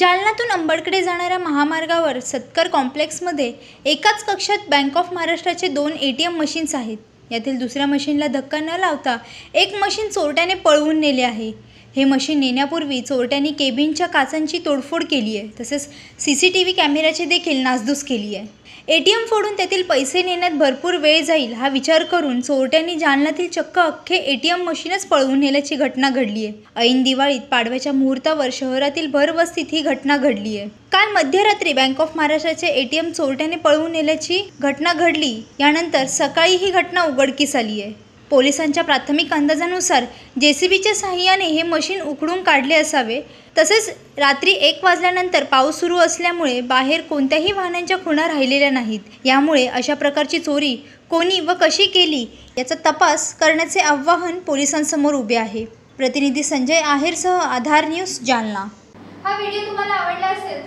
जालनातून अंबडकडे जाणाऱ्या महामार्गावर सत्कर कॉम्प्लेक्समध्ये एकाच कक्षात बँक ऑफ महाराष्ट्राचे दोन ए टी एम मशीन्स आहेत यातील दुसऱ्या मशीनला धक्का न लावता एक मशीन चोरट्याने पळवून नेले आहे हे मशीन नेण्यापूर्वी चोरट्यांनी केबिनच्या काचांची तोडफोड केली आहे तसेच सी सी टी व्ही कॅमेऱ्याची देखील नासधूस केली आहे एटीएम फोडून त्यातील पैसे नेण्यात भरपूर वेळ जाईल हा विचार करून चोरट्यांनी जालन्यातील चक्क अख्खे एटीएम मशीनच पळवून नेल्याची घटना घडली आहे ऐन दिवाळीत पाडव्याच्या मुहूर्तावर शहरातील भरवस्तीत ही घटना घडली आहे काल मध्यरात्री बँक ऑफ महाराष्ट्राचे एटीएम चोरट्याने पळवून नेल्याची घटना घडली यानंतर सकाळी ही घटना उघडकीस आली आहे पोलिसांच्या प्राथमिक अंदाजानुसार जेसीबीच्या साह्याने हे मशीन उकडून काढले असावे तसेच रात्री एक वाजल्यानंतर पाऊस सुरू असल्यामुळे बाहेर कोणत्याही वाहनांच्या खुणा राहिलेल्या नाहीत यामुळे अशा प्रकारची चोरी कोणी व कशी केली याचा तपास करण्याचे आव्हान पोलिसांसमोर उभे आहे प्रतिनिधी संजय आहेरसह आधार न्यूज जालना हा व्हिडिओ तुम्हाला आवडला असेल